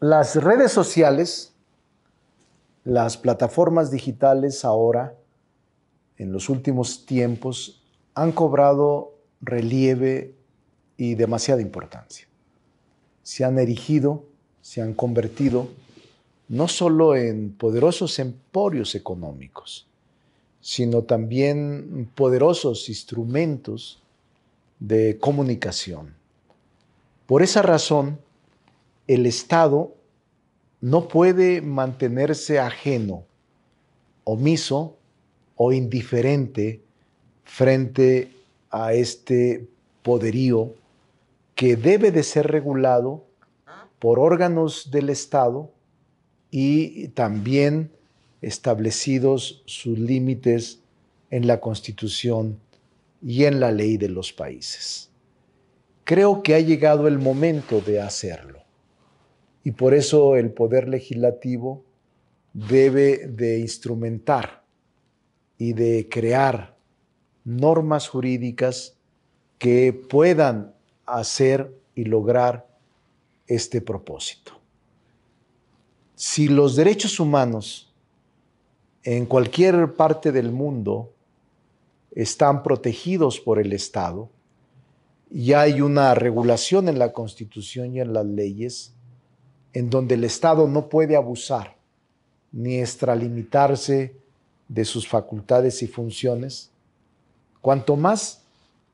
Las redes sociales, las plataformas digitales ahora, en los últimos tiempos, han cobrado relieve y demasiada importancia. Se han erigido, se han convertido no solo en poderosos emporios económicos, sino también poderosos instrumentos de comunicación. Por esa razón, el Estado no puede mantenerse ajeno, omiso o indiferente frente a este poderío que debe de ser regulado por órganos del Estado y también establecidos sus límites en la Constitución y en la ley de los países. Creo que ha llegado el momento de hacerlo y por eso el poder legislativo debe de instrumentar y de crear normas jurídicas que puedan hacer y lograr este propósito. Si los derechos humanos en cualquier parte del mundo están protegidos por el Estado y hay una regulación en la Constitución y en las leyes, en donde el Estado no puede abusar ni extralimitarse de sus facultades y funciones, cuanto más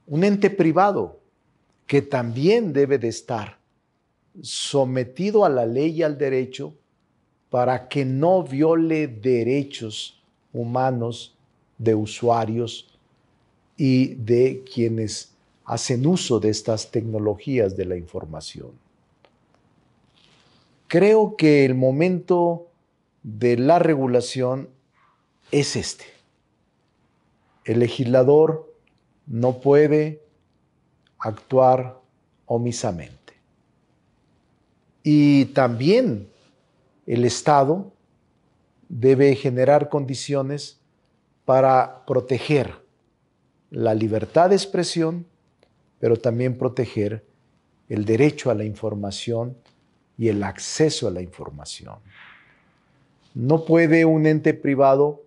un ente privado que también debe de estar sometido a la ley y al derecho para que no viole derechos humanos de usuarios y de quienes hacen uso de estas tecnologías de la información creo que el momento de la regulación es este. El legislador no puede actuar omisamente. Y también el Estado debe generar condiciones para proteger la libertad de expresión, pero también proteger el derecho a la información y el acceso a la información. No puede un ente privado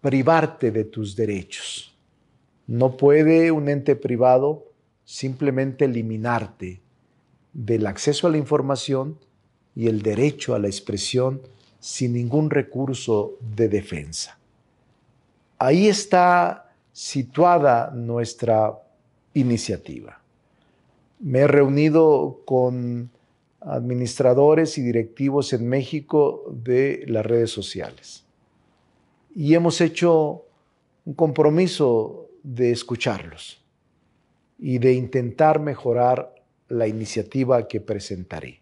privarte de tus derechos. No puede un ente privado simplemente eliminarte del acceso a la información y el derecho a la expresión sin ningún recurso de defensa. Ahí está situada nuestra iniciativa. Me he reunido con administradores y directivos en México de las redes sociales. Y hemos hecho un compromiso de escucharlos y de intentar mejorar la iniciativa que presentaré,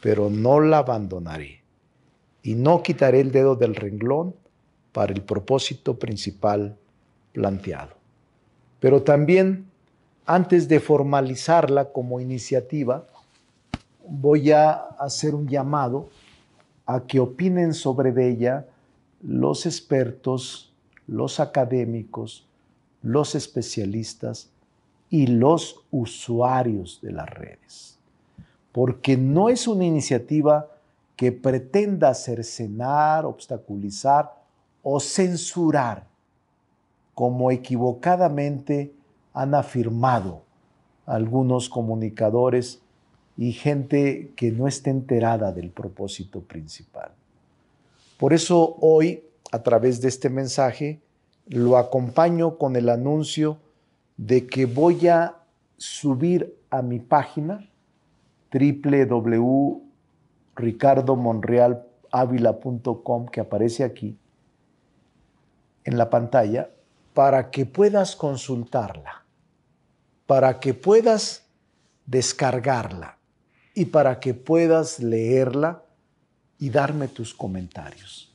pero no la abandonaré y no quitaré el dedo del renglón para el propósito principal planteado. Pero también, antes de formalizarla como iniciativa, voy a hacer un llamado a que opinen sobre ella los expertos, los académicos, los especialistas y los usuarios de las redes. Porque no es una iniciativa que pretenda cercenar, obstaculizar o censurar, como equivocadamente han afirmado algunos comunicadores y gente que no esté enterada del propósito principal. Por eso hoy, a través de este mensaje, lo acompaño con el anuncio de que voy a subir a mi página www.ricardomonrealavila.com que aparece aquí en la pantalla para que puedas consultarla, para que puedas descargarla y para que puedas leerla y darme tus comentarios.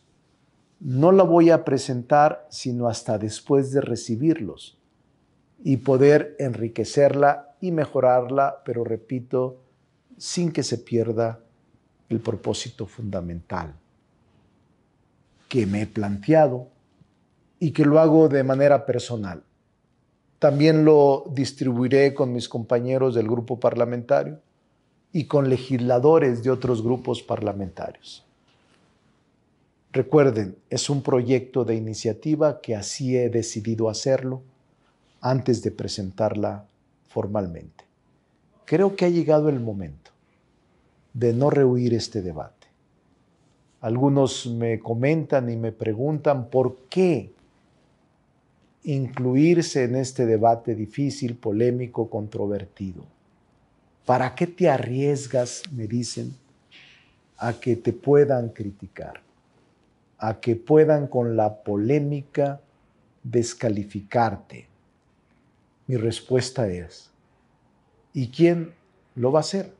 No la voy a presentar sino hasta después de recibirlos y poder enriquecerla y mejorarla, pero repito, sin que se pierda el propósito fundamental que me he planteado y que lo hago de manera personal. También lo distribuiré con mis compañeros del grupo parlamentario y con legisladores de otros grupos parlamentarios. Recuerden, es un proyecto de iniciativa que así he decidido hacerlo antes de presentarla formalmente. Creo que ha llegado el momento de no rehuir este debate. Algunos me comentan y me preguntan por qué incluirse en este debate difícil, polémico, controvertido. ¿Para qué te arriesgas, me dicen, a que te puedan criticar, a que puedan con la polémica descalificarte? Mi respuesta es, ¿y quién lo va a hacer?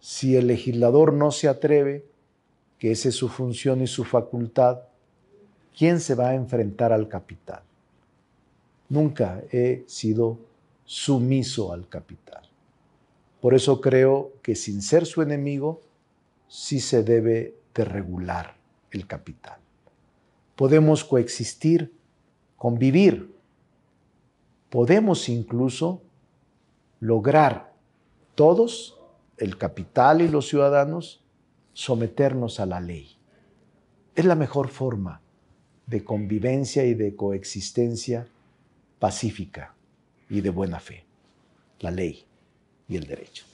Si el legislador no se atreve, que esa es su función y su facultad, ¿quién se va a enfrentar al capital? Nunca he sido sumiso al capital. Por eso creo que sin ser su enemigo, sí se debe de regular el capital. Podemos coexistir, convivir. Podemos incluso lograr todos, el capital y los ciudadanos, someternos a la ley. Es la mejor forma de convivencia y de coexistencia pacífica y de buena fe, la ley y el derecho.